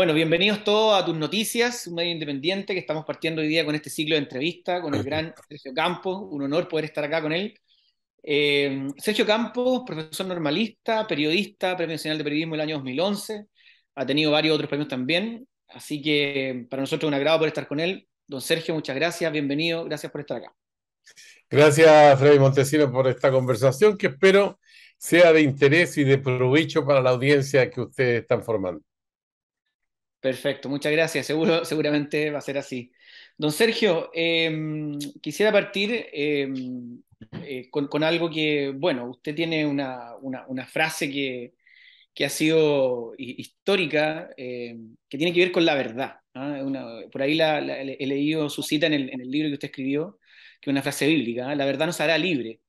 Bueno, bienvenidos todos a tus noticias, un medio independiente que estamos partiendo hoy día con este ciclo de entrevista con el gran Sergio Campos. Un honor poder estar acá con él. Eh, Sergio Campos, profesor normalista, periodista, Premio Nacional de Periodismo del año 2011. Ha tenido varios otros premios también. Así que para nosotros es un agrado poder estar con él. Don Sergio, muchas gracias, bienvenido, gracias por estar acá. Gracias, Freddy Montesino, por esta conversación que espero sea de interés y de provecho para la audiencia que ustedes están formando. Perfecto, muchas gracias. Seguro, seguramente va a ser así. Don Sergio, em, quisiera partir em, eh, con, algo que, bueno, usted tiene una, frase que, ha sido histórica, em, que tiene que ver con la verdad. por ahí he leído su cita en el, libro que usted escribió, que es una frase bíblica, ¿eh? la verdad nos hará libre.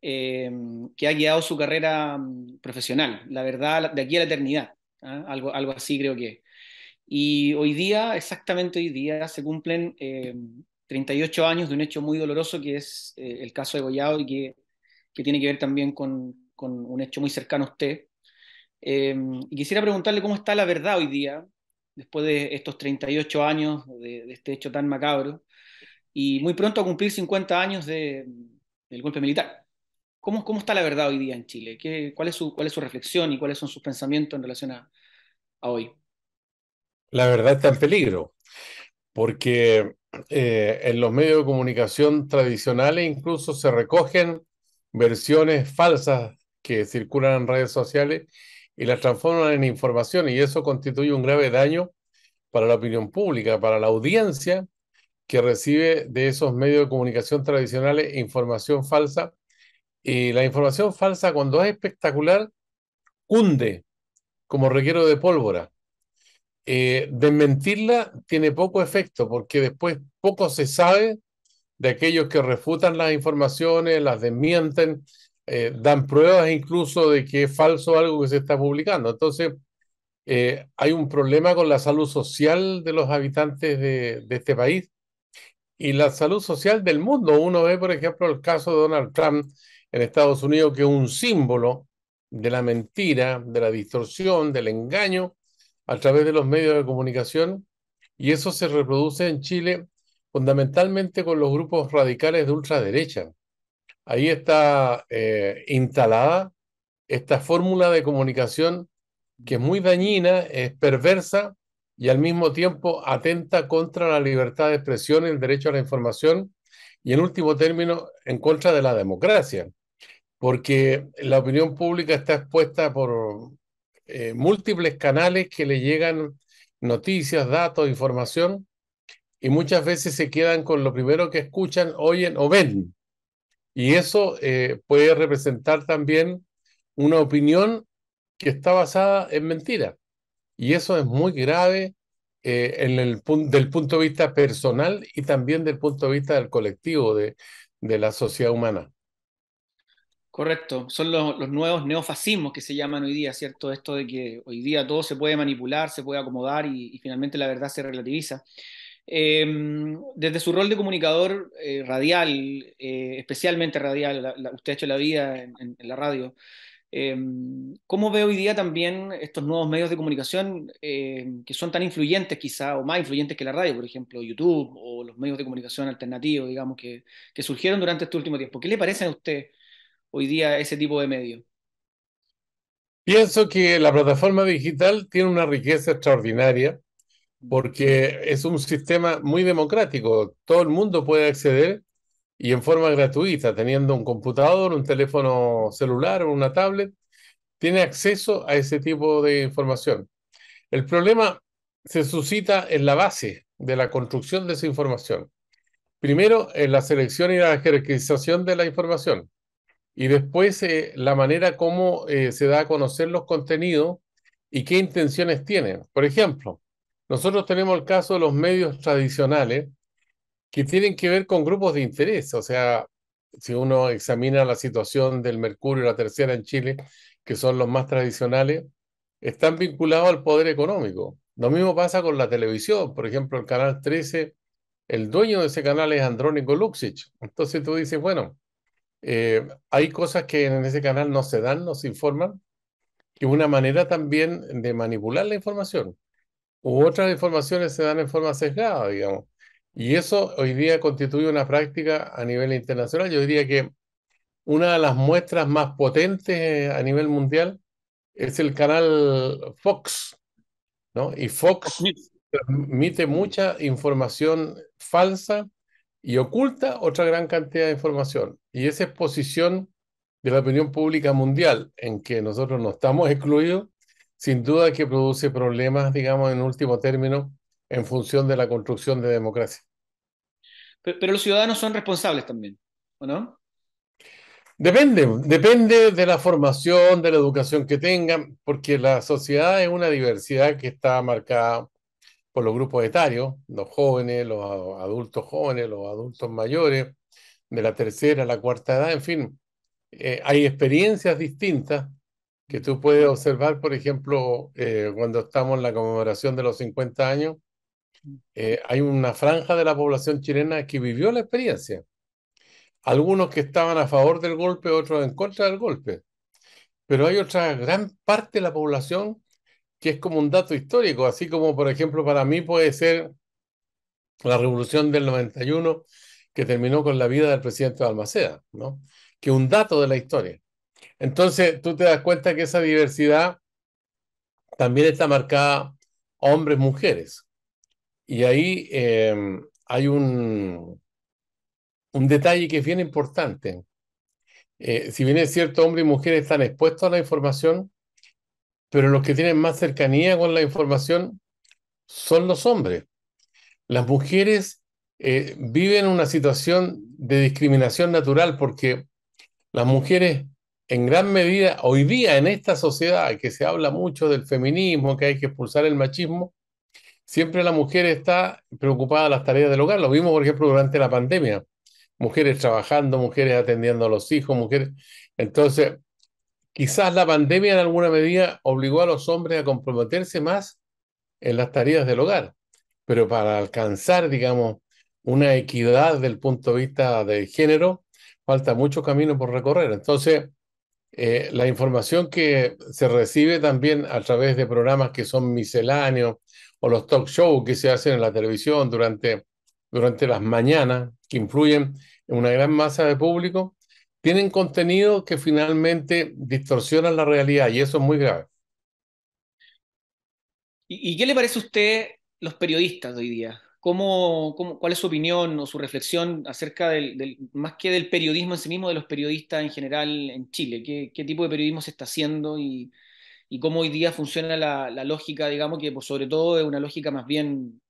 que ha guiado su carrera mm, profesional, la verdad de aquí a la eternidad, ¿eh? algo, algo así creo que y hoy día, exactamente hoy día, se cumplen 38 eh, años de un hecho muy doloroso que es eh, el caso de Gollado y que, tiene que ver también con, un hecho muy cercano a usted. Eh, y quisiera preguntarle cómo está la verdad hoy día, después de estos 38 años de, este hecho tan macabro, y muy pronto a cumplir 50 años del golpe militar. ¿Cómo, ¿Cómo está la verdad hoy día en Chile? cuál, es su, reflexión y cuáles son sus pensamientos en relación a, a hoy? la verdad está en peligro, porque eh, en los medios de comunicación tradicionales incluso se recogen versiones falsas que circulan en redes sociales y las transforman en información y eso constituye un grave daño para la opinión pública, para la audiencia que recibe de esos medios de comunicación tradicionales información falsa. Y la información falsa cuando es espectacular hunde, como requiero de pólvora eh, desmentirla tiene poco efecto porque después poco se sabe de aquellos que refutan las informaciones, las desmienten, eh, dan pruebas incluso de que es falso algo que se está publicando. Entonces, eh, hay un problema con la salud social de los habitantes de, de este país y la salud social del mundo. Uno ve, por ejemplo, el caso de Donald Trump en Estados Unidos, que es un símbolo de la mentira, de la distorsión, del engaño, a través de los medios de comunicación y eso se reproduce en Chile fundamentalmente con los grupos radicales de ultraderecha. Ahí está eh, instalada esta fórmula de comunicación que es muy dañina, es perversa y al mismo tiempo atenta contra la libertad de expresión, el derecho a la información y en último término en contra de la democracia, porque la opinión pública está expuesta por eh, múltiples canales que le llegan noticias, datos, información, y muchas veces se quedan con lo primero que escuchan, oyen o ven. Y eso eh, puede representar también una opinión que está basada en mentira. Y eso es muy grave eh, en el, del punto de vista personal y también del punto de vista del colectivo, de, de la sociedad humana. Correcto, son los, nuevos neofascismos que se llaman hoy día, ¿cierto? Esto de que hoy día todo se puede manipular, se puede acomodar y, finalmente la verdad se relativiza. Em, desde su rol de comunicador eh, radial, eh, especialmente radial, usted ha hecho la vida en, la radio, em, ¿cómo ve hoy día también estos nuevos medios de comunicación em, que son tan influyentes quizá, o más influyentes que la radio, por ejemplo, YouTube o los medios de comunicación alternativos, digamos, que, que surgieron durante este último tiempo? ¿Qué le parece a usted? hoy día ese tipo de medios? Pienso que la plataforma digital tiene una riqueza extraordinaria porque es un sistema muy democrático. Todo el mundo puede acceder y en forma gratuita, teniendo un computador, un teléfono celular o una tablet, tiene acceso a ese tipo de información. El problema se suscita en la base de la construcción de esa información. Primero, en la selección y la jerarquización de la información y después eh, la manera como eh, se da a conocer los contenidos y qué intenciones tienen. Por ejemplo, nosotros tenemos el caso de los medios tradicionales que tienen que ver con grupos de interés, o sea, si uno examina la situación del Mercurio, la tercera en Chile, que son los más tradicionales, están vinculados al poder económico. Lo mismo pasa con la televisión, por ejemplo, el canal 13, el dueño de ese canal es Andrónico Luxich. Entonces tú dices, bueno, eh, hay cosas que en ese canal no se dan, no se informan, y una manera también de manipular la información. U otras informaciones se dan en forma sesgada, digamos. Y eso hoy día constituye una práctica a nivel internacional. Yo diría que una de las muestras más potentes a nivel mundial es el canal Fox, ¿no? Y Fox transmite mucha información falsa y oculta otra gran cantidad de información. Y esa exposición de la opinión pública mundial, en que nosotros no estamos excluidos, sin duda que produce problemas, digamos, en último término, en función de la construcción de democracia. Pero, los ciudadanos son responsables también, ¿o no? Depende, depende de la formación, de la educación que tengan, porque la sociedad es una diversidad que está marcada por los grupos etarios, los jóvenes, los adultos jóvenes, los adultos mayores, de la tercera a la cuarta edad, en fin, eh, hay experiencias distintas que tú puedes observar, por ejemplo, eh, cuando estamos en la conmemoración de los 50 años, eh, hay una franja de la población chilena que vivió la experiencia. Algunos que estaban a favor del golpe, otros en contra del golpe. Pero hay otra gran parte de la población que es como un dato histórico, así como por ejemplo para mí puede ser la revolución del 91 que terminó con la vida del presidente Balmaceda, ¿no? que un dato de la historia. Entonces tú te das cuenta que esa diversidad también está marcada hombres-mujeres. Y ahí em, hay un, un detalle que es bien importante. Eh, si bien es cierto, hombres y mujeres están expuestos a la información, pero los que tienen más cercanía con la información son los hombres. Las mujeres eh, viven una situación de discriminación natural porque las mujeres en gran medida hoy día en esta sociedad que se habla mucho del feminismo, que hay que expulsar el machismo, siempre la mujer está preocupada de las tareas del hogar. Lo vimos, por ejemplo, durante la pandemia. Mujeres trabajando, mujeres atendiendo a los hijos, mujeres. Entonces, Quizás la pandemia en alguna medida obligó a los hombres a comprometerse más en las tareas del hogar, pero para alcanzar, digamos, una equidad del punto de vista del género, falta mucho camino por recorrer. Entonces, eh, la información que se recibe también a través de programas que son misceláneos o los talk shows que se hacen en la televisión durante, durante las mañanas, que influyen en una gran masa de público, tienen contenido que finalmente distorsionan la realidad y eso es muy grave. ¿Y, qué le parece a usted los periodistas de hoy día? ¿Cómo, cómo, cuál es su opinión o su reflexión acerca del, más que del periodismo en sí mismo, de los periodistas en general en Chile? ¿Qué, tipo de periodismo se está haciendo y, cómo hoy día funciona la, lógica, digamos, que sobre todo es una lógica más bien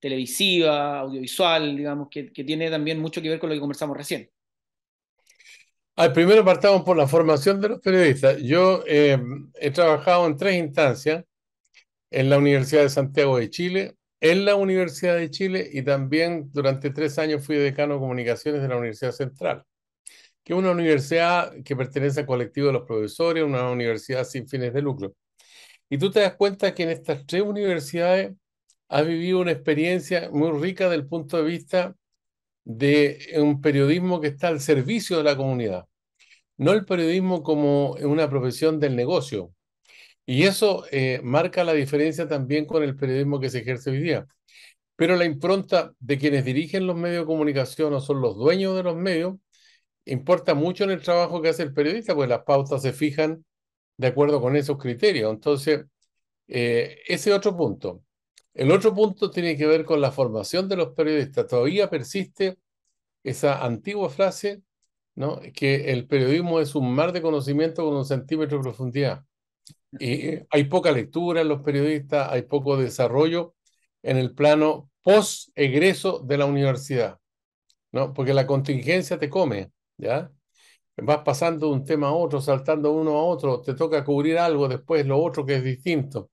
televisiva, audiovisual, digamos, que tiene también mucho que ver con lo que conversamos recién? Al primero partamos por la formación de los periodistas. Yo eh, he trabajado en tres instancias, en la Universidad de Santiago de Chile, en la Universidad de Chile y también durante tres años fui decano de comunicaciones de la Universidad Central, que es una universidad que pertenece al colectivo de los profesores, una universidad sin fines de lucro. Y tú te das cuenta que en estas tres universidades has vivido una experiencia muy rica del punto de vista de un periodismo que está al servicio de la comunidad, no el periodismo como una profesión del negocio. Y eso eh, marca la diferencia también con el periodismo que se ejerce hoy día. Pero la impronta de quienes dirigen los medios de comunicación o son los dueños de los medios importa mucho en el trabajo que hace el periodista, pues las pautas se fijan de acuerdo con esos criterios. Entonces, eh, ese otro punto. El otro punto tiene que ver con la formación de los periodistas. Todavía persiste esa antigua frase, ¿no? que el periodismo es un mar de conocimiento con un centímetro de profundidad. Y eh, hay poca lectura en los periodistas, hay poco desarrollo en el plano post-egreso de la universidad, ¿no? porque la contingencia te come, ¿ya? Vas pasando de un tema a otro, saltando uno a otro, te toca cubrir algo, después lo otro que es distinto.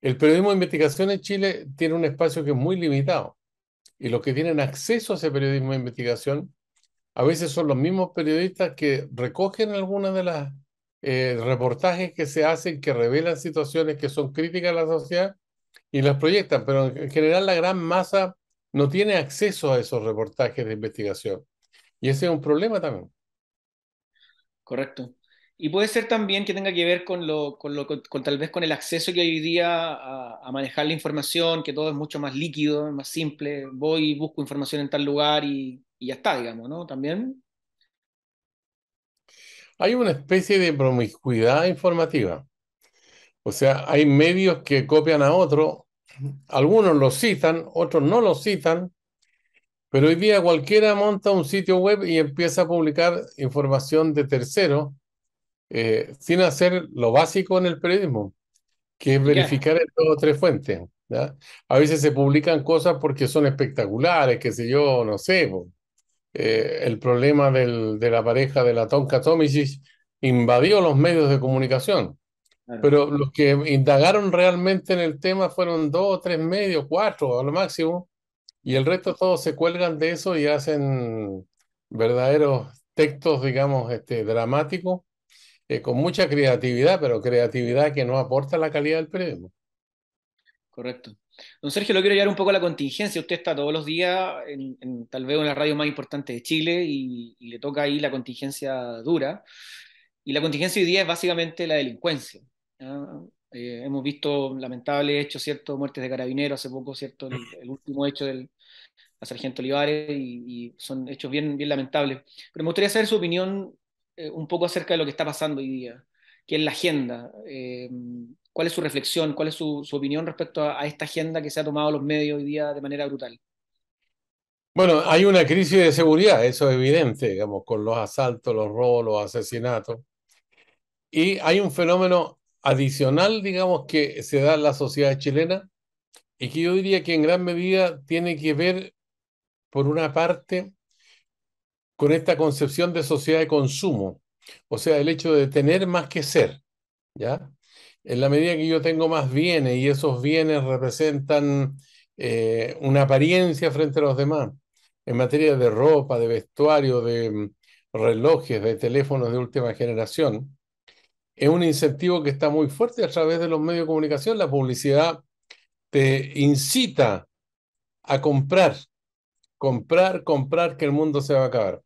El periodismo de investigación en Chile tiene un espacio que es muy limitado y los que tienen acceso a ese periodismo de investigación a veces son los mismos periodistas que recogen algunas de las eh, reportajes que se hacen que revelan situaciones que son críticas a la sociedad y las proyectan, pero en general la gran masa no tiene acceso a esos reportajes de investigación. Y ese es un problema también. Correcto. Y puede ser también que tenga que ver con, lo, con, tal vez con el acceso que hoy día a, manejar la información, que todo es mucho más líquido, más simple. Voy y busco información en tal lugar y, y ya está, digamos, ¿no? También. Hay una especie de promiscuidad informativa. O sea, hay medios que copian a otro, algunos los citan, otros no lo citan, pero hoy día cualquiera monta un sitio web y empieza a publicar información de tercero eh, sin hacer lo básico en el periodismo, que es verificar en dos o tres fuentes. ¿ya? A veces se publican cosas porque son espectaculares, qué sé yo, no sé. Eh, el problema del, de la pareja de la Tonka Tomicis invadió los medios de comunicación. Pero los que indagaron realmente en el tema fueron dos, tres medios, cuatro a lo máximo, y el resto todos se cuelgan de eso y hacen verdaderos textos, digamos, este, dramáticos con mucha creatividad, pero creatividad que no aporta la calidad del premio. Correcto. Don Sergio, lo quiero llevar un poco a la contingencia. Usted está todos los días, en, tal vez en la radio más importante de Chile, y, le toca ahí la contingencia dura. Y la contingencia hoy día es básicamente la delincuencia. ¿ah? Eh, hemos visto lamentables hechos, ¿cierto? Muertes de carabineros hace poco, ¿cierto? El, último hecho del sargento Olivares, y, son hechos bien, bien lamentables. Pero me gustaría saber su opinión eh, un poco acerca de lo que está pasando hoy día, que es la agenda. Eh, ¿Cuál es su reflexión? ¿Cuál es su, opinión respecto a, a, esta agenda que se ha tomado los medios hoy día de manera brutal? Bueno, hay una crisis de seguridad, eso es evidente, digamos, con los asaltos, los robos, los asesinatos. Y hay un fenómeno adicional, digamos, que se da en la sociedad chilena y que yo diría que en gran medida tiene que ver, por una parte, con esta concepción de sociedad de consumo, o sea, el hecho de tener más que ser, ¿ya? En la medida que yo tengo más bienes y esos bienes representan eh, una apariencia frente a los demás, en materia de ropa, de vestuario, de mm, relojes, de teléfonos de última generación, es un incentivo que está muy fuerte a través de los medios de comunicación. La publicidad te incita a comprar, comprar, comprar, que el mundo se va a acabar.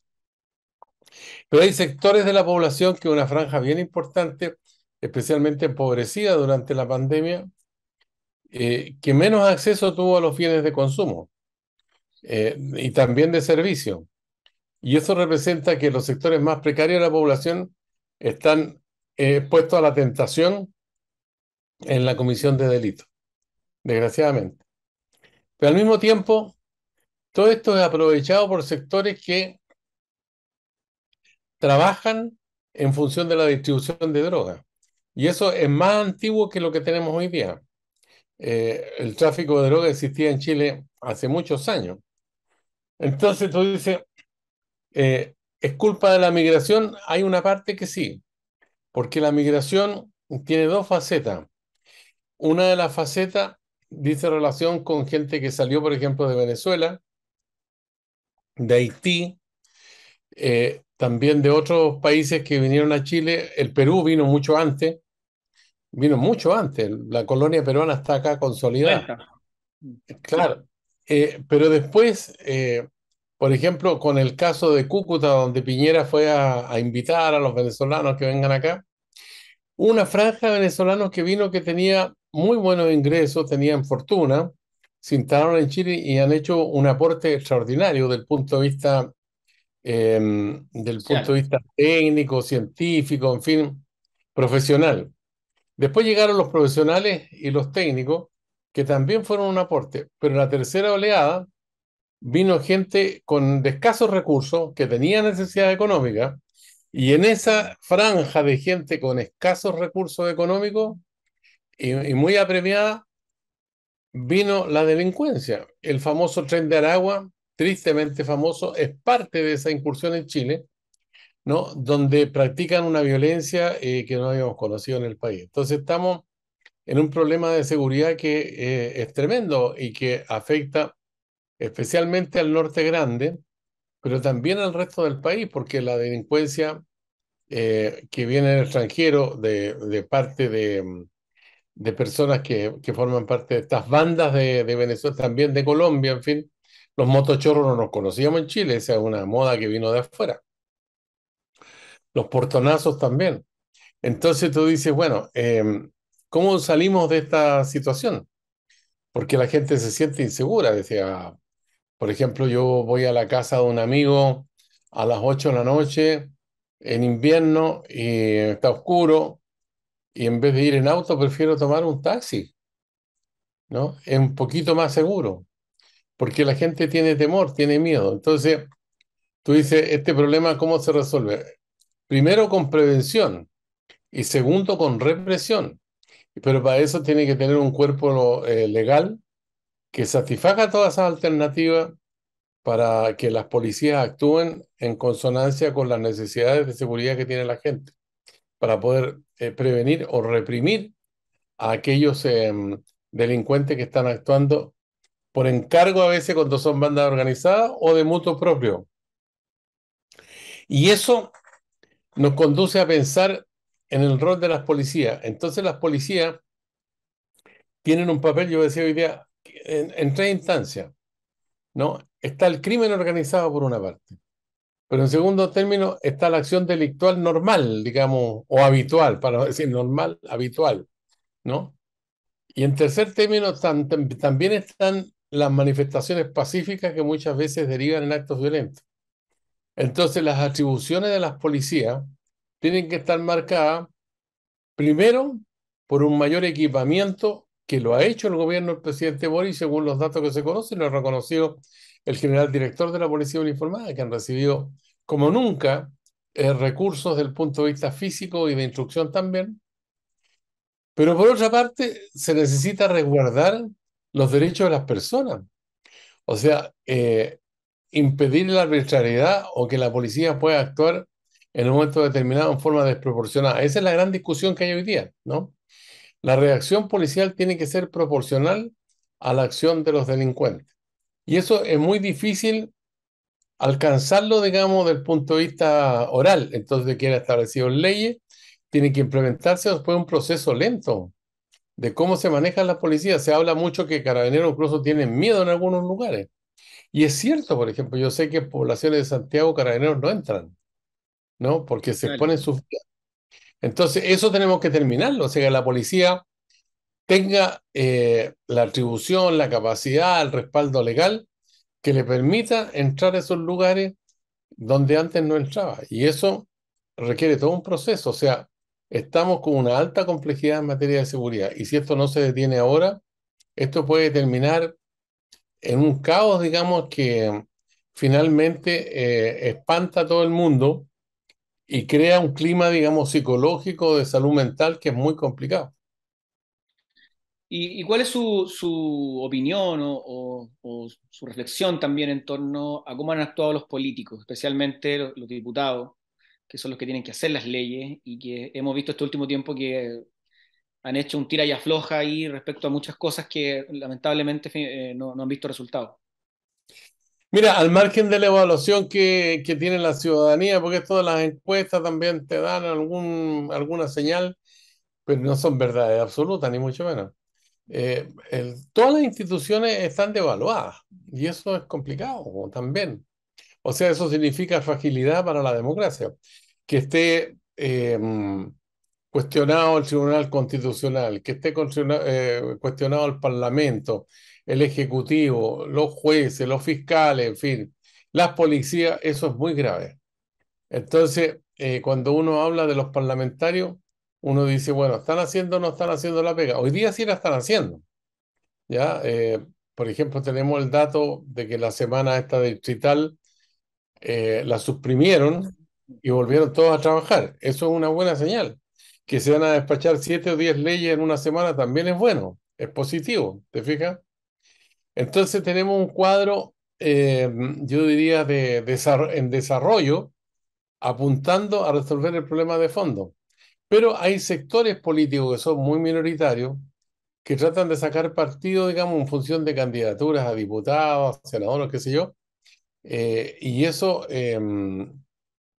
Pero hay sectores de la población que una franja bien importante, especialmente empobrecida durante la pandemia, eh, que menos acceso tuvo a los bienes de consumo eh, y también de servicio. Y eso representa que los sectores más precarios de la población están eh, expuestos a la tentación en la comisión de delitos, desgraciadamente. Pero al mismo tiempo, todo esto es aprovechado por sectores que trabajan en función de la distribución de drogas. Y eso es más antiguo que lo que tenemos hoy día. Eh, el tráfico de droga existía en Chile hace muchos años. Entonces tú dices, eh, ¿es culpa de la migración? Hay una parte que sí, porque la migración tiene dos facetas. Una de las facetas dice relación con gente que salió, por ejemplo, de Venezuela, de Haití, eh, también de otros países que vinieron a Chile. El Perú vino mucho antes, vino mucho antes. La colonia peruana está acá consolidada. Claro. Eh, pero después, eh, por ejemplo, con el caso de Cúcuta, donde Piñera fue a, invitar a los venezolanos que vengan acá, una franja de venezolanos que vino que tenía muy buenos ingresos, tenían fortuna, se instalaron en Chile y han hecho un aporte extraordinario desde el punto de vista Em, del punto de vista técnico, científico, en fin, profesional. Después llegaron los profesionales y los técnicos, que también fueron un aporte, pero en la tercera oleada vino gente con escasos recursos, que tenía necesidad económica, y en esa franja de gente con escasos recursos económicos y muy apremiada, vino la delincuencia, el famoso tren de Aragua, tristemente famoso, es parte de esa incursión en Chile, ¿no? Donde practican una violencia eh, que no habíamos conocido en el país. Entonces estamos en un problema de seguridad que eh, es tremendo y que afecta especialmente al norte grande, pero también al resto del país, porque la delincuencia eh, que viene el extranjero de, parte de, de personas que, que, forman parte de estas bandas de, de Venezuela, también de Colombia, en fin, los motochorros no nos conocíamos en Chile, esa es una moda que vino de afuera. Los portonazos también. Entonces tú dices, bueno, em, ¿cómo salimos de esta situación? Porque la gente se siente insegura. Decía, por ejemplo, yo voy a la casa de un amigo a las 8 de la noche en invierno y está oscuro y en vez de ir en auto prefiero tomar un taxi, ¿no? Es un poquito más seguro porque la gente tiene temor, tiene miedo. Entonces, tú dices, este problema, ¿cómo se resuelve? Primero con prevención y segundo con represión. Pero para eso tiene que tener un cuerpo eh, legal que satisfaga todas esas alternativas para que las policías actúen en consonancia con las necesidades de seguridad que tiene la gente, para poder eh, prevenir o reprimir a aquellos em, delincuentes que están actuando por encargo a veces cuando son bandas organizadas o de mutuo propio. Y eso nos conduce a pensar en el rol de las policías. Entonces las policías tienen un papel, yo decía hoy día, en, tres instancias. ¿no? Está el crimen organizado por una parte, pero en segundo término está la acción delictual normal, digamos, o habitual, para decir normal, habitual. ¿no? Y en tercer término, también están las manifestaciones pacíficas que muchas veces derivan en actos violentos. Entonces, las atribuciones de las policías tienen que estar marcadas, primero, por un mayor equipamiento que lo ha hecho el gobierno del presidente Boris, según los datos que se conocen, lo ha reconocido el general director de la Policía Uniformada, que han recibido, como nunca, eh, recursos del punto de vista físico y de instrucción también. Pero por otra parte, se necesita resguardar los derechos de las personas. O sea, eh, impedir la arbitrariedad o que la policía pueda actuar en un momento determinado en forma desproporcionada. Esa es la gran discusión que hay hoy día, ¿no? La reacción policial tiene que ser proporcional a la acción de los delincuentes. Y eso es muy difícil alcanzarlo, digamos, del punto de vista oral. Entonces, quiere establecido en leyes, tiene que implementarse después un proceso lento de cómo se maneja la policía. Se habla mucho que carabineros incluso tienen miedo en algunos lugares. Y es cierto, por ejemplo, yo sé que poblaciones de Santiago carabineros no entran, ¿no? Porque se ponen sus... Entonces, eso tenemos que terminarlo. O sea, que la policía tenga eh, la atribución, la capacidad, el respaldo legal que le permita entrar a esos lugares donde antes no entraba. Y eso requiere todo un proceso. O sea, Estamos con una alta complejidad en materia de seguridad y si esto no se detiene ahora, esto puede terminar en un caos, digamos, que finalmente eh, espanta a todo el mundo y crea un clima, digamos, psicológico de salud mental que es muy complicado. ¿Y, cuál es su, opinión o, su reflexión también en torno a cómo han actuado los políticos, especialmente los diputados, que son los que tienen que hacer las leyes y que hemos visto este último tiempo que han hecho un tira y afloja ahí respecto a muchas cosas que lamentablemente eh, no, han visto resultados. Mira, al margen de la evaluación que, que tiene la ciudadanía, porque todas las encuestas también te dan algún, alguna señal, pero pues no son verdades absolutas, ni mucho menos. Eh, todas las instituciones están devaluadas y eso es complicado también. O sea, eso significa fragilidad para la democracia. Que esté em, cuestionado el Tribunal Constitucional, que esté eh, cuestionado el Parlamento, el Ejecutivo, los jueces, los fiscales, en fin, las policías, eso es muy grave. Entonces, eh, cuando uno habla de los parlamentarios, uno dice, bueno, ¿están haciendo o no están haciendo la pega? Hoy día sí la están haciendo. ¿ya? Eh, por ejemplo, tenemos el dato de que la semana esta distrital eh, la suprimieron y volvieron todos a trabajar. Eso es una buena señal. Que se van a despachar siete o diez leyes en una semana también es bueno, es positivo, ¿te fijas? Entonces tenemos un cuadro, eh, yo diría, de, de, en desarrollo, apuntando a resolver el problema de fondo. Pero hay sectores políticos que son muy minoritarios, que tratan de sacar partido, digamos, en función de candidaturas a diputados, senadores, qué sé yo, eh, y eso, em,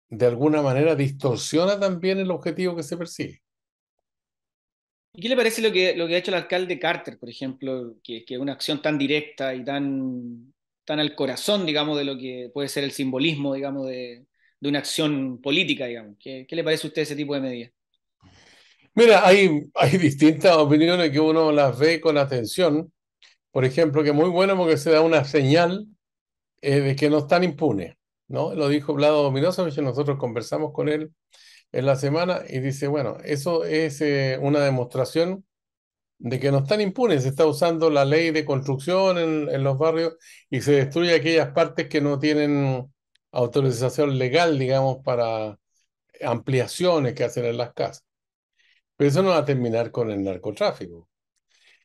de alguna manera, distorsiona también el objetivo que se persigue. ¿Y qué le parece lo que, lo que ha hecho el alcalde Carter, por ejemplo, que es una acción tan directa y tan, tan al corazón, digamos, de lo que puede ser el simbolismo, digamos, de, una acción política, digamos? ¿Qué, le parece a usted ese tipo de medidas? Mira, hay, hay distintas opiniones que uno las ve con atención. Por ejemplo, que es muy bueno porque se da una señal eh, de que no están impunes, ¿no? Lo dijo Vlado Milosevic, nosotros conversamos con él en la semana y dice, bueno, eso es eh, una demostración de que no están impunes, se está usando la ley de construcción en, los barrios y se destruye aquellas partes que no tienen autorización legal, digamos, para ampliaciones que hacen en las casas. Pero eso no va a terminar con el narcotráfico.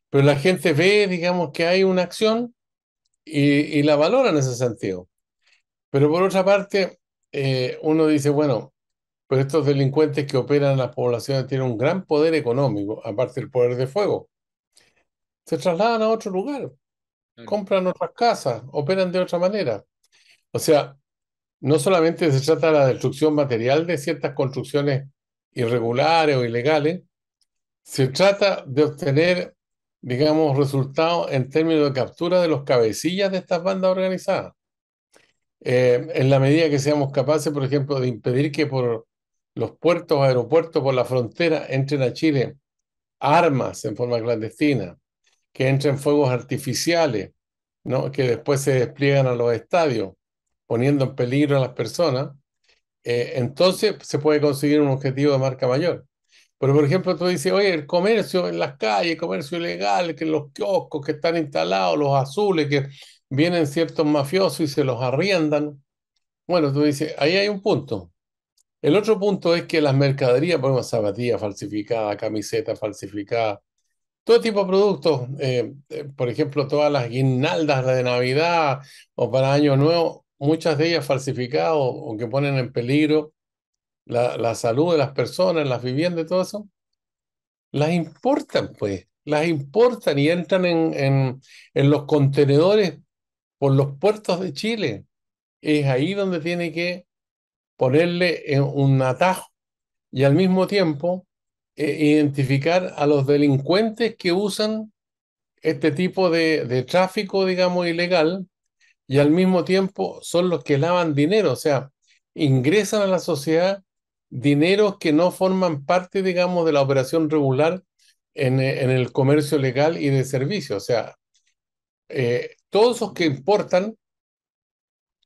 Pero la gente ve, digamos, que hay una acción y, la valora en ese sentido. Pero por otra parte, eh, uno dice, bueno, pero estos delincuentes que operan en las poblaciones tienen un gran poder económico, aparte del poder de fuego. Se trasladan a otro lugar, compran otras casas, operan de otra manera. O sea, no solamente se trata de la destrucción material de ciertas construcciones irregulares o ilegales, se trata de obtener digamos, resultados en términos de captura de los cabecillas de estas bandas organizadas. Eh, en la medida que seamos capaces, por ejemplo, de impedir que por los puertos, aeropuertos, por la frontera entren a Chile armas en forma clandestina, que entren fuegos artificiales, ¿no? que después se despliegan a los estadios, poniendo en peligro a las personas, eh, entonces se puede conseguir un objetivo de marca mayor. Pero, por ejemplo, tú dices, oye, el comercio en las calles, el comercio ilegal, que los kioscos que están instalados, los azules, que vienen ciertos mafiosos y se los arriendan. Bueno, tú dices, ahí hay un punto. El otro punto es que las mercaderías, por ejemplo, zapatillas falsificadas, camisetas falsificadas, todo tipo de productos, eh, eh, por ejemplo, todas las guirnaldas de Navidad o para Año Nuevo, muchas de ellas falsificadas o que ponen en peligro la, la salud de las personas, las viviendas y todo eso, las importan, pues, las importan y entran en, en, en los contenedores por los puertos de Chile. Es ahí donde tiene que ponerle eh, un atajo y al mismo tiempo eh, identificar a los delincuentes que usan este tipo de, de, tráfico, digamos, ilegal y al mismo tiempo son los que lavan dinero, o sea, ingresan a la sociedad dineros que no forman parte, digamos, de la operación regular en, eh, en el comercio legal y de servicios. O sea, eh, todos los que importan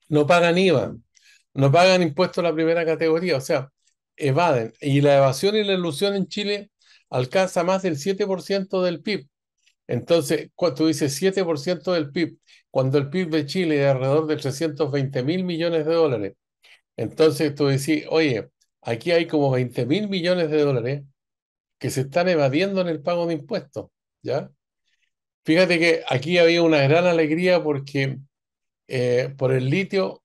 no pagan IVA, no pagan impuestos a la primera categoría, o sea, evaden. Y la evasión y la ilusión en Chile alcanza más del 7% del PIB. Entonces, cuando tú dices 7% del PIB, cuando el PIB de Chile es alrededor de 320 mil millones de dólares, entonces tú decís, oye, Aquí hay como 20 mil millones de dólares que se están evadiendo en el pago de impuestos, ¿ya? Fíjate que aquí había una gran alegría porque eh, por el litio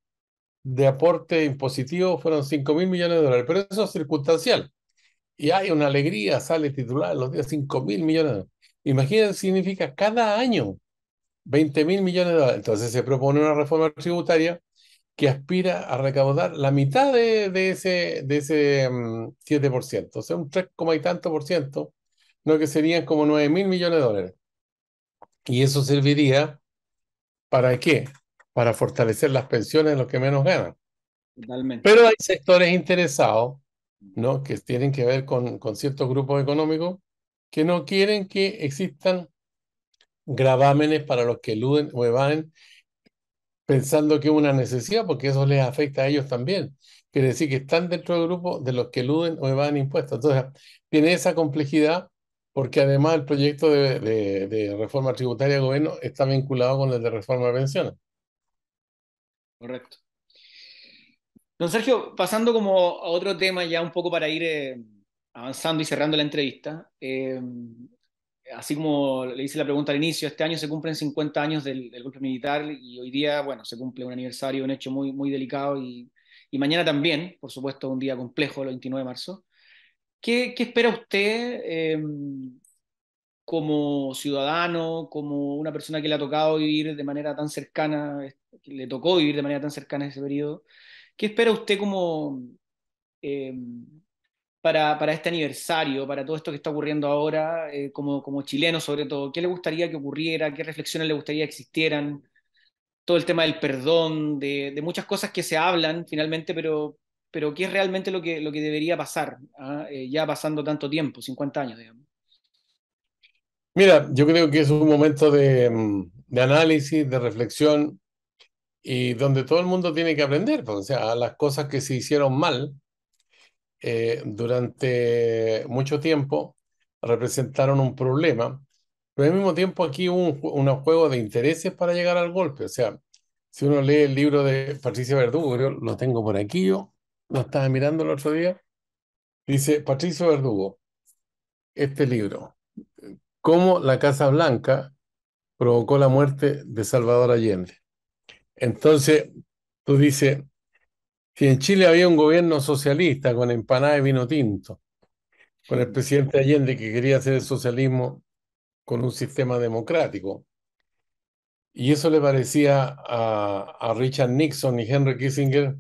de aporte impositivo fueron 5 mil millones de dólares, pero eso es circunstancial. Y hay una alegría, sale titular los días 5 mil millones de dólares. Imagínense, significa cada año 20 mil millones de dólares. Entonces se propone una reforma tributaria que aspira a recaudar la mitad de, ese, de ese 7%, mm, o sea, un 3, y tanto por ciento, lo que serían como 9 mil millones de dólares. Y eso serviría para qué? Para fortalecer las pensiones de los que menos ganan. Pero hay sectores interesados, ¿no? Que tienen que ver con, con ciertos grupos económicos que no quieren que existan gravámenes para los que eluden o evaden pensando que es una necesidad, porque eso les afecta a ellos también. Quiere decir que están dentro del grupo de los que eluden o evadan impuestos. Entonces, tiene esa complejidad porque además el proyecto de, reforma tributaria del gobierno está vinculado con el de reforma de pensiones. Correcto. Don Sergio, pasando como a otro tema ya un poco para ir eh, avanzando y cerrando la entrevista, eh, así como le hice la pregunta al inicio, este año se cumplen 50 años del, golpe militar y hoy día, bueno, se cumple un aniversario, un hecho muy, muy delicado y, mañana también, por supuesto, un día complejo, el 29 de marzo. ¿Qué, espera usted em, como ciudadano, como una persona que le ha tocado vivir de manera tan cercana, que le tocó vivir de manera tan cercana ese periodo? ¿Qué espera usted como... Em, para, este aniversario, para todo esto que está ocurriendo ahora, eh, como, como chileno sobre todo? ¿Qué le gustaría que ocurriera? ¿Qué reflexiones le gustaría que existieran? Todo el tema del perdón, de, muchas cosas que se hablan finalmente, pero, pero ¿qué es realmente lo que, lo que debería pasar? Ah? Eh, ya pasando tanto tiempo, 50 años, digamos. Mira, yo creo que es un momento de, análisis, de reflexión, y donde todo el mundo tiene que aprender, pues, o sea, las cosas que se hicieron mal, eh, durante mucho tiempo representaron un problema, pero al mismo tiempo aquí hubo un, juego de intereses para llegar al golpe. O sea, si uno lee el libro de Patricio Verdugo, lo tengo por aquí yo, lo estaba mirando el otro día, dice Patricio Verdugo, este libro, cómo la Casa Blanca provocó la muerte de Salvador Allende. Entonces, tú dices, si en Chile había un gobierno socialista con empanada y vino tinto, con el presidente Allende que quería hacer el socialismo con un sistema democrático. Y eso le parecía a, Richard Nixon y Henry Kissinger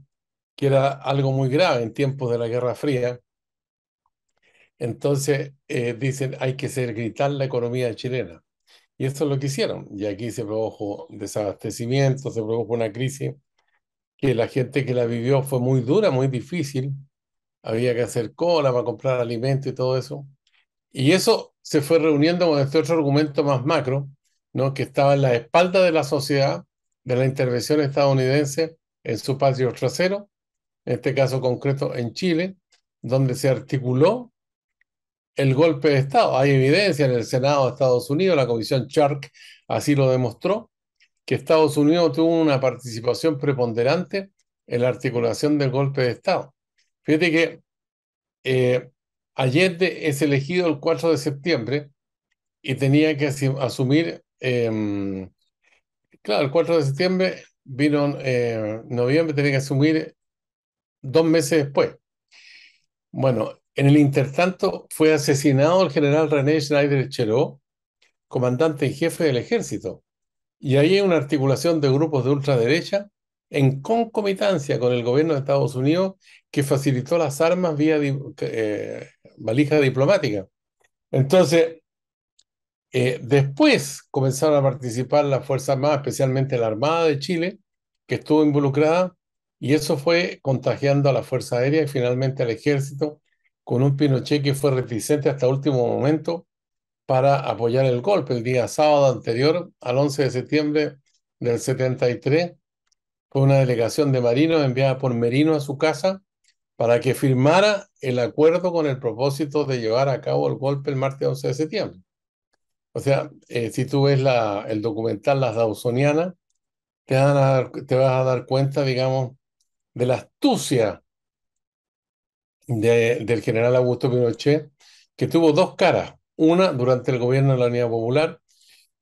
que era algo muy grave en tiempos de la Guerra Fría. Entonces eh, dicen, hay que ser gritar la economía chilena. Y esto es lo que hicieron. Y aquí se produjo desabastecimiento, se produjo una crisis que la gente que la vivió fue muy dura, muy difícil. Había que hacer cola para comprar alimento y todo eso. Y eso se fue reuniendo con este otro argumento más macro, ¿no? que estaba en la espalda de la sociedad, de la intervención estadounidense en su patio trasero, en este caso concreto en Chile, donde se articuló el golpe de Estado. Hay evidencia en el Senado de Estados Unidos, la Comisión Shark así lo demostró, que Estados Unidos tuvo una participación preponderante en la articulación del golpe de Estado. Fíjate que eh, Allende es elegido el 4 de septiembre y tenía que asumir, em, claro, el 4 de septiembre vino eh, noviembre, tenía que asumir dos meses después. Bueno, en el intertanto fue asesinado el general René Schneider Cheró, comandante en jefe del ejército. Y ahí hay una articulación de grupos de ultraderecha en concomitancia con el gobierno de Estados Unidos que facilitó las armas vía eh, valija diplomática. Entonces, eh, después comenzaron a participar las Fuerzas Armadas, especialmente la Armada de Chile, que estuvo involucrada, y eso fue contagiando a la Fuerza Aérea y finalmente al Ejército, con un Pinochet que fue reticente hasta último momento para apoyar el golpe el día sábado anterior al 11 de septiembre del 73. Fue una delegación de marinos enviada por Merino a su casa para que firmara el acuerdo con el propósito de llevar a cabo el golpe el martes 11 de septiembre. O sea, eh, si tú ves la, el documental Las Dawsonianas, te, te vas a dar cuenta, digamos, de la astucia de, del general Augusto Pinochet, que tuvo dos caras una durante el gobierno de la Unidad Popular,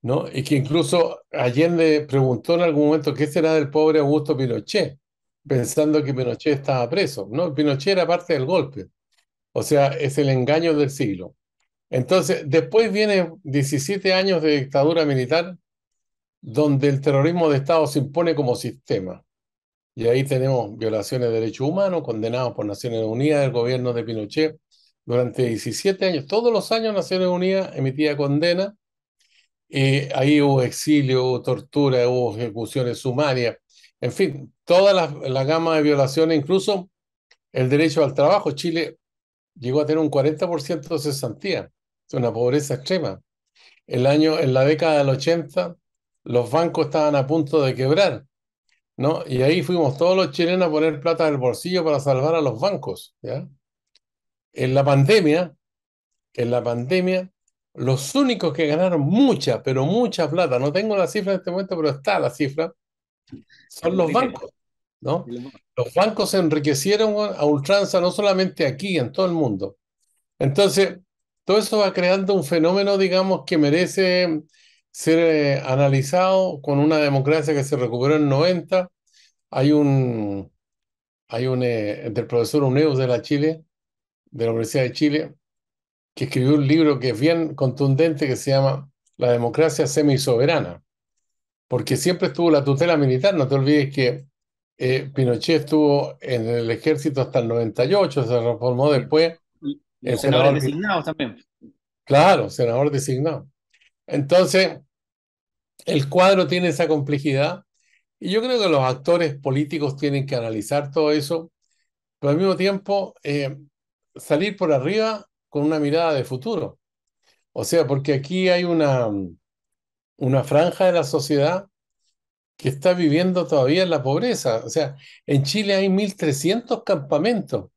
¿no? Y que incluso Allende preguntó en algún momento qué será del pobre Augusto Pinochet, pensando que Pinochet estaba preso, ¿no? Pinochet era parte del golpe, o sea, es el engaño del siglo. Entonces, después viene 17 años de dictadura militar donde el terrorismo de Estado se impone como sistema. Y ahí tenemos violaciones de derechos humanos, condenados por Naciones Unidas, el gobierno de Pinochet, durante 17 años. Todos los años Naciones Unidas emitía condena. y eh, ahí hubo exilio, hubo tortura, hubo ejecuciones sumarias. En fin, toda la, gama de violaciones, incluso el derecho al trabajo. Chile llegó a tener un 40% de cesantía, una pobreza extrema. El año, en la década del 80, los bancos estaban a punto de quebrar, ¿no? Y ahí fuimos todos los chilenos a poner plata en el bolsillo para salvar a los bancos, ¿ya? en la pandemia, en la pandemia, los únicos que ganaron mucha, pero mucha plata, no tengo la cifra en este momento, pero está la cifra, son los bancos. ¿no? Los bancos se enriquecieron a ultranza, no solamente aquí, en todo el mundo. Entonces, todo eso va creando un fenómeno, digamos, que merece ser eh, analizado con una democracia que se recuperó en 90. Hay un, hay un, eh, del profesor Uneus de la Chile, de la Universidad de Chile, que escribió un libro que es bien contundente que se llama La democracia semisoberana, porque siempre estuvo la tutela militar, no te olvides que eh, Pinochet estuvo en el ejército hasta el 98, se reformó después. senador designado también. Claro, senador designado. Entonces, el cuadro tiene esa complejidad y yo creo que los actores políticos tienen que analizar todo eso, pero al mismo tiempo eh, salir por arriba con una mirada de futuro. O sea, porque aquí hay una, una franja de la sociedad que está viviendo todavía en la pobreza. O sea, en Chile hay 1.300 campamentos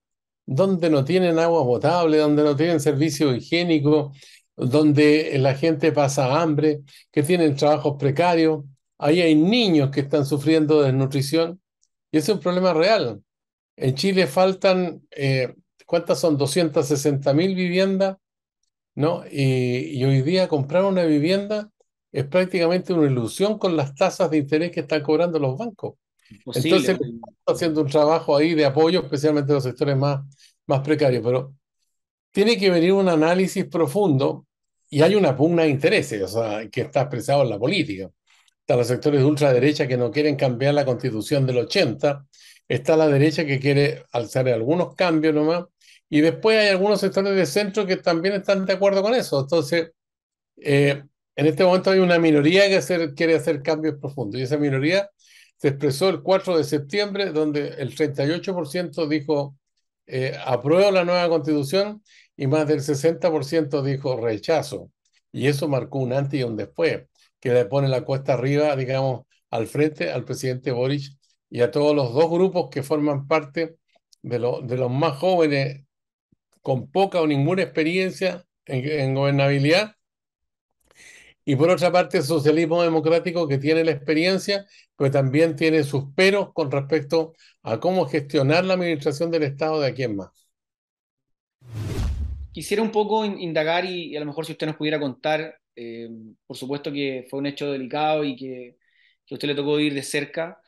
donde no tienen agua potable, donde no tienen servicio higiénico, donde la gente pasa hambre, que tienen trabajos precarios. Ahí hay niños que están sufriendo desnutrición y es un problema real. En Chile faltan eh, ¿Cuántas son? 260 mil viviendas, ¿no? Y, hoy día comprar una vivienda es prácticamente una ilusión con las tasas de interés que están cobrando los bancos. Entonces, Entonces, pues. haciendo un trabajo ahí de apoyo, especialmente a los sectores más, más precarios, pero tiene que venir un análisis profundo y hay una pugna de intereses, o sea, que está expresado en la política. Están los sectores de ultraderecha que no quieren cambiar la constitución del 80, está la derecha que quiere alzar algunos cambios nomás, y después hay algunos sectores de centro que también están de acuerdo con eso. Entonces, eh, en este momento hay una minoría que quiere hacer cambios profundos. Y esa minoría se expresó el 4 de septiembre, donde el 38% dijo eh, apruebo la nueva constitución y más del 60% dijo rechazo. Y eso marcó un antes y un después, que le pone la cuesta arriba, digamos, al frente al presidente Boric y a todos los dos grupos que forman parte de, de los más jóvenes con poca o ninguna experiencia en, gobernabilidad, y por otra parte el socialismo democrático que tiene la experiencia, pues también tiene sus peros con respecto a cómo gestionar la administración del Estado de aquí en más. Quisiera un poco indagar y, a lo mejor si usted nos pudiera contar, eh, por supuesto que fue un hecho delicado y que, a usted le tocó ir de cerca,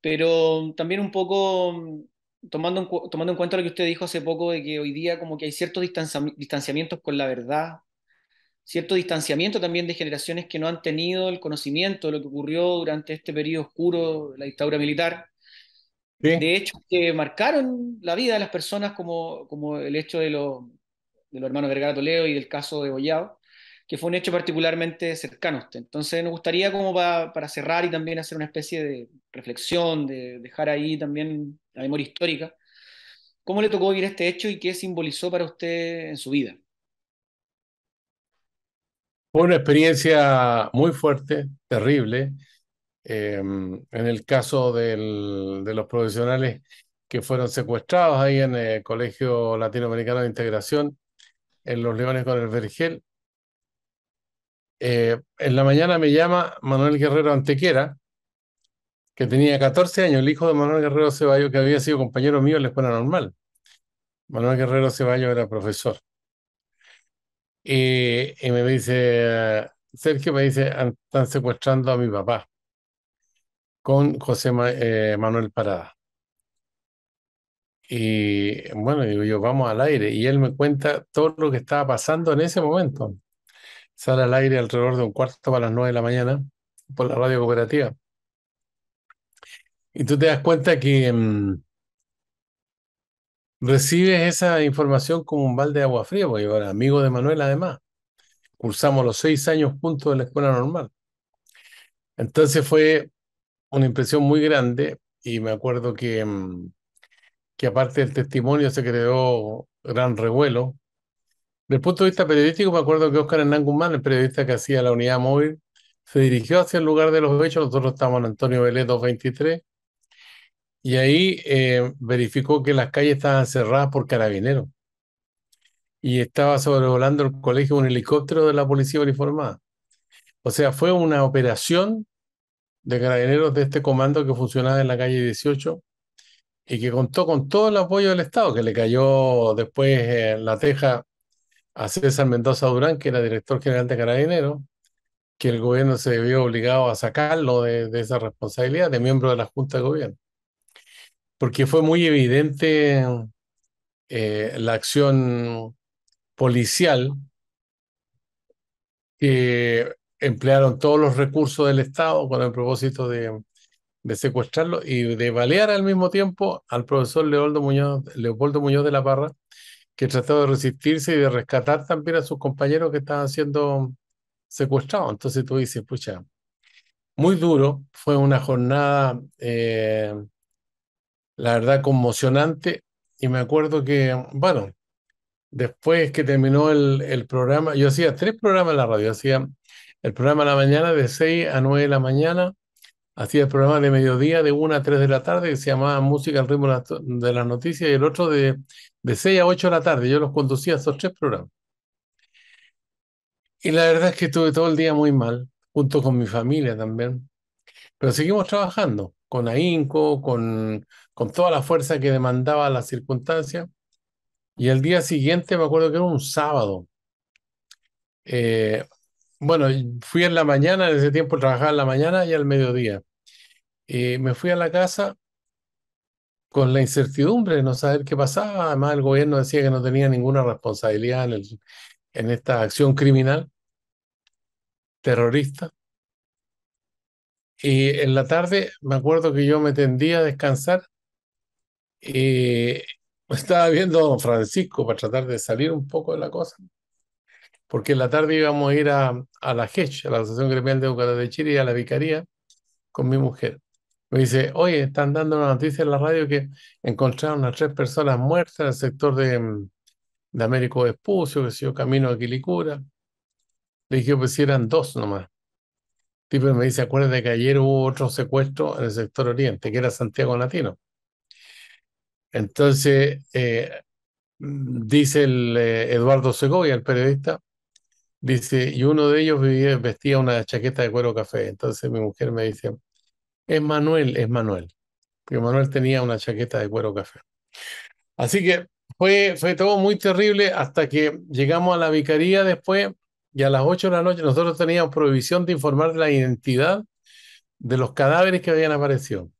pero también un poco tomando en, tomando en cuenta lo que usted dijo hace poco de que hoy día como que hay ciertos distanciamientos con la verdad, cierto distanciamiento también de generaciones que no han tenido el conocimiento de lo que ocurrió durante este periodo oscuro de la dictadura militar. De hecho, que marcaron la vida de las personas como, como el hecho de, de los hermanos Vergara Toledo y del caso de Bollado, que fue un hecho particularmente cercano a usted. Entonces, nos gustaría como para, para cerrar y también hacer una especie de reflexión, de dejar ahí también la memoria histórica, ¿cómo le tocó vivir este hecho y qué simbolizó para usted en su vida? Fue una experiencia muy fuerte, terrible. Em, en el caso de los profesionales que fueron secuestrados ahí en el eh, Colegio Latinoamericano de Integración, en Los Leones con el Vergel. Eh, en la mañana me llama Manuel Guerrero Antequera, que tenía 14 años, el hijo de Manuel Guerrero Ceballos, que había sido compañero mío en la escuela normal. Manuel Guerrero Ceballos era profesor. Y, me dice, Sergio me dice, están secuestrando a mi papá con José eh, Manuel Parada. Y bueno, digo yo, vamos al aire. Y él me cuenta todo lo que estaba pasando en ese momento. Sale al aire alrededor de un cuarto para las nueve de la mañana por la radio cooperativa. Y tú te das cuenta que mm, recibes esa información como un balde de agua fría, porque pues, yo amigo de Manuel además. Cursamos los seis años juntos de la escuela normal. Entonces fue una impresión muy grande y me acuerdo que, mm, que aparte del testimonio se creó gran revuelo. Desde el punto de vista periodístico, me acuerdo que Oscar Hernán Guzmán, el periodista que hacía la unidad móvil, se dirigió hacia el lugar de los hechos. Nosotros estábamos en Antonio Vélez 223 y ahí eh, verificó que las calles estaban cerradas por carabineros. Y estaba sobrevolando el colegio un helicóptero de la policía uniformada. O sea, fue una operación de carabineros de este comando que funcionaba en la calle 18 y que contó con todo el apoyo del Estado, que le cayó después eh, la teja a César Mendoza Durán, que era director general de Carabineros, que el gobierno se vio obligado a sacarlo de esa responsabilidad de miembro de la Junta de Gobierno porque fue muy evidente eh, la acción policial que emplearon todos los recursos del Estado con el propósito de, secuestrarlo y de balear al mismo tiempo al profesor Leopoldo Muñoz, Leopoldo Muñoz de la Parra, que trató de resistirse y de rescatar también a sus compañeros que estaban siendo secuestrados. Entonces tú dices, pucha, muy duro, fue una jornada... Eh, la verdad conmocionante. Y me acuerdo que, bueno, después que terminó el, el programa, yo hacía tres programas en la radio, hacía el programa de la mañana de 6 a 9 de la mañana, hacía el programa de mediodía de 1 a 3 de la tarde, que se llamaba Música al ritmo de las noticias, y el otro de, de 6 a 8 de la tarde. Yo los conducía a esos tres programas. Y la verdad es que estuve todo el día muy mal, junto con mi familia también. Pero seguimos trabajando con ahínco, con, con toda la fuerza que demandaba la circunstancia. Y el día siguiente, me acuerdo que era un sábado. Eh, bueno, fui en la mañana, en ese tiempo trabajaba en la mañana y al mediodía. y me fui a la casa con la incertidumbre de no saber qué pasaba. Además, el gobierno decía que no tenía ninguna responsabilidad en, en esta acción criminal terrorista. Y en la tarde me acuerdo que yo me tendía a descansar y estaba viendo a don Francisco para tratar de salir un poco de la cosa. Porque en la tarde íbamos a ir a, la GECH, e a la Asociación Gremial de Educadores de Chile, y a la Vicaría con mi mujer. Me dice, oye, están dando una noticia en la radio que encontraron a tres personas muertas en el sector de, de Américo que se dio camino a Quilicura. Le dije, pues si eran dos nomás tipo me dice, acuérdate que ayer hubo otro secuestro en el sector oriente, que era Santiago Latino. Entonces, eh, dice el, eh, Eduardo Segovia, el periodista, dice, y uno de ellos vestía una chaqueta de cuero café. Entonces mi mujer me dice, es Manuel, es Manuel. Porque Manuel tenía una chaqueta de cuero café. Así que fue, fue todo muy terrible hasta que llegamos a la vicaría después y a las 8 de la noche nosotros teníamos prohibición de informar de la identidad de los cadáveres que habían aparecido.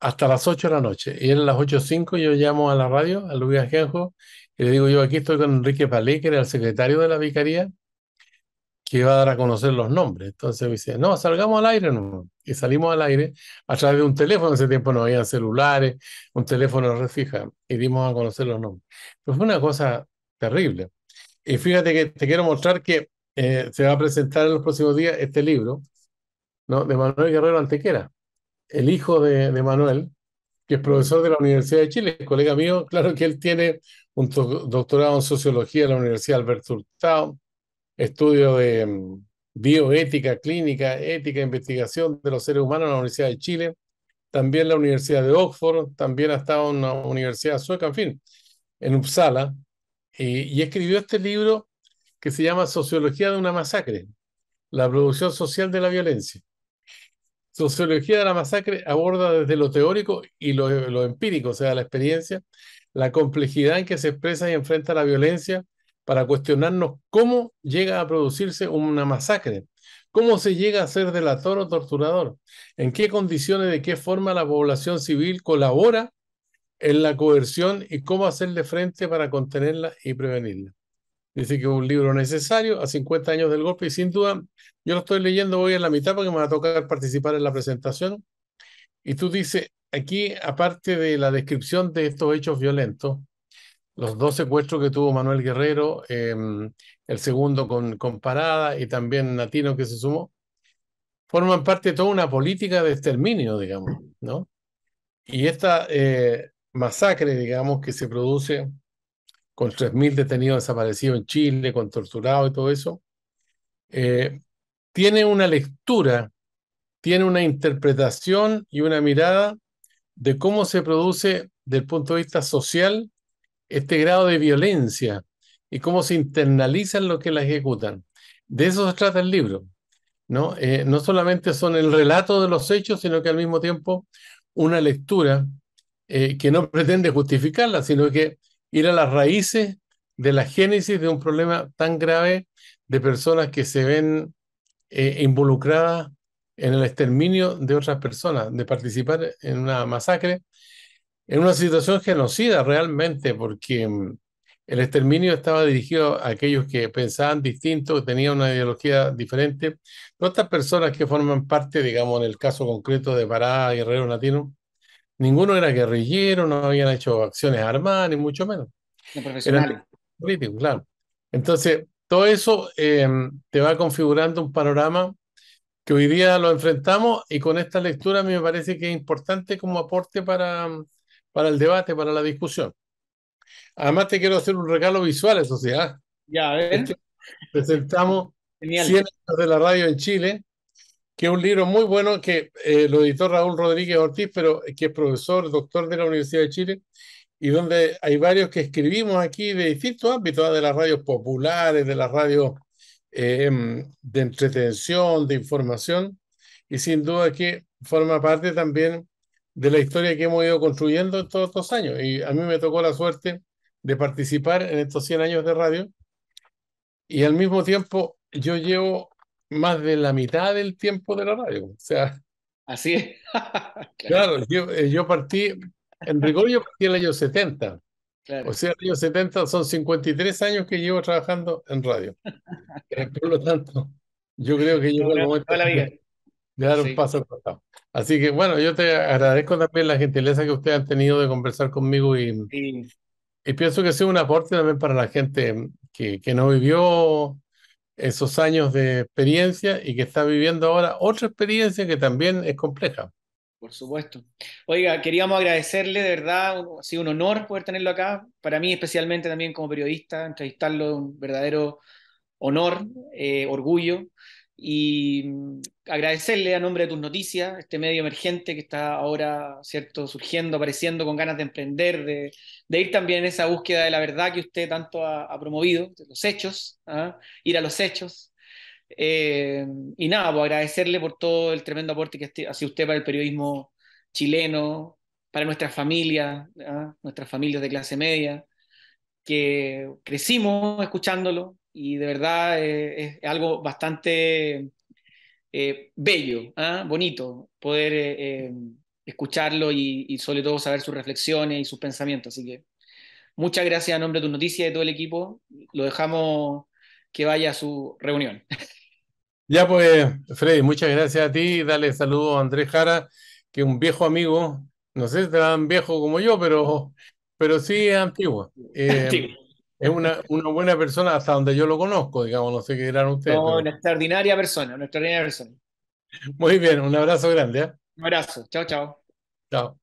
Hasta las 8 de la noche. Y en las 8.05, yo llamo a la radio, a Luis Ajenjo, y le digo yo, aquí estoy con Enrique Palé, que era el secretario de la vicaría, que iba a dar a conocer los nombres. Entonces me dice, no, salgamos al aire. No. Y salimos al aire a través de un teléfono. En ese tiempo no había celulares, un teléfono refija, y dimos a conocer los nombres. Pero fue una cosa terrible. Y fíjate que te quiero mostrar que eh, se va a presentar en los próximos días este libro ¿no? de Manuel Guerrero Antequera, el hijo de, Manuel, que es profesor de la Universidad de Chile, colega mío. Claro que él tiene un doctorado en sociología de la Universidad Alberto Hurtado, estudio de mm, bioética clínica, ética, e investigación de los seres humanos en la Universidad de Chile, también la Universidad de Oxford, también ha estado en la Universidad Sueca, en fin, en Uppsala, eh, y escribió este libro que se llama Sociología de una masacre, la producción social de la violencia. Sociología de la masacre aborda desde lo teórico y lo, lo empírico, o sea, la experiencia, la complejidad en que se expresa y enfrenta la violencia para cuestionarnos cómo llega a producirse una masacre, cómo se llega a ser delator o torturador, en qué condiciones, de qué forma la población civil colabora en la coerción y cómo hacerle frente para contenerla y prevenirla. Dice que es un libro necesario a 50 años del golpe y sin duda yo lo estoy leyendo hoy en la mitad porque me va a tocar participar en la presentación. Y tú dices, aquí aparte de la descripción de estos hechos violentos, los dos secuestros que tuvo Manuel Guerrero, em, el segundo con, con Parada y también Natino que se sumó, forman parte de toda una política de exterminio, digamos, ¿no? Y esta eh, masacre, digamos, que se produce con 3.000 detenidos desaparecidos en Chile, con torturados y todo eso, eh, tiene una lectura, tiene una interpretación y una mirada de cómo se produce del punto de vista social este grado de violencia y cómo se internalizan los que la ejecutan. De eso se trata el libro. ¿no? Eh, no solamente son el relato de los hechos, sino que al mismo tiempo una lectura eh, que no pretende justificarla, sino que ir a las raíces de la génesis de un problema tan grave de personas que se ven eh, involucradas en el exterminio de otras personas, de participar en una masacre, en una situación genocida realmente, porque mm, el exterminio estaba dirigido a aquellos que pensaban distinto, que tenían una ideología diferente. Otras personas que forman parte, digamos, en el caso concreto de Pará, Guerrero Latino, Ninguno era guerrillero, no habían hecho acciones armadas, ni mucho menos. profesionales. claro. Entonces, todo eso em, te va configurando un panorama que hoy día lo enfrentamos y con esta lectura me parece que es importante como aporte para, para el debate, para la discusión. Además, te quiero hacer un regalo visual, eso sí. ¿ah? Ya, a este, Presentamos 100 años de la radio en Chile que es un libro muy bueno que eh, lo editó Raúl Rodríguez Ortiz, pero que es profesor, doctor de la Universidad de Chile, y donde hay varios que escribimos aquí de distintos ámbitos, ah, de las radios populares, de las radios em, de entretención, de información, y sin duda que forma parte también de la historia que hemos ido construyendo en todos estos años. Y a mí me tocó la suerte de participar en estos 100 años de radio, y al mismo tiempo yo llevo más de la mitad del tiempo de la radio. O sea, así es. claro, yo, eh, yo, partí, en rigor yo partí en el año 70. Claro. O sea, el año 70 son 53 años que llevo trabajando en radio. Eh, por lo tanto, yo creo que yo el momento la vida. de dar un paso cortado. Así que bueno, yo te agradezco también la gentileza que ustedes han tenido de conversar conmigo y, y pienso que es un aporte también para la gente que, que no vivió esos años de experiencia y que está viviendo ahora otra experiencia que también es compleja. Por supuesto. Oiga, queríamos agradecerle, de verdad, ha sido un honor poder tenerlo acá. Para mí, especialmente también como periodista, entrevistarlo, un verdadero honor, eh, orgullo y mm, agradecerle a nombre de tus noticias, este medio emergente que está ahora, ¿cierto?, surgiendo, apareciendo con ganas de emprender, de, ir también en esa búsqueda de la verdad que usted tanto ha, promovido, de los hechos, ¿ah? ir a los hechos. Eh, y nada, pues, agradecerle por todo el tremendo aporte que este, ha usted para el periodismo chileno, para nuestras familias, ¿ah? nuestras familias de clase media, que crecimos escuchándolo, y de verdad eh, es algo bastante eh, bello, ¿ah? bonito, poder eh, escucharlo y, sobre todo saber sus reflexiones y sus pensamientos. Así que muchas gracias a nombre de tu noticia y de todo el equipo. Lo dejamos que vaya a su reunión. Ya pues, Freddy, muchas gracias a ti. Dale saludos a Andrés Jara, que es un viejo amigo, no sé si tan viejo como yo, pero, pero sí es antiguo. Es una, una, buena persona hasta donde yo lo conozco, digamos, no sé qué eran ustedes. No, una extraordinaria persona, una extraordinaria persona. Muy bien, un abrazo grande. ¿eh? Un abrazo, chao, chao. Chao.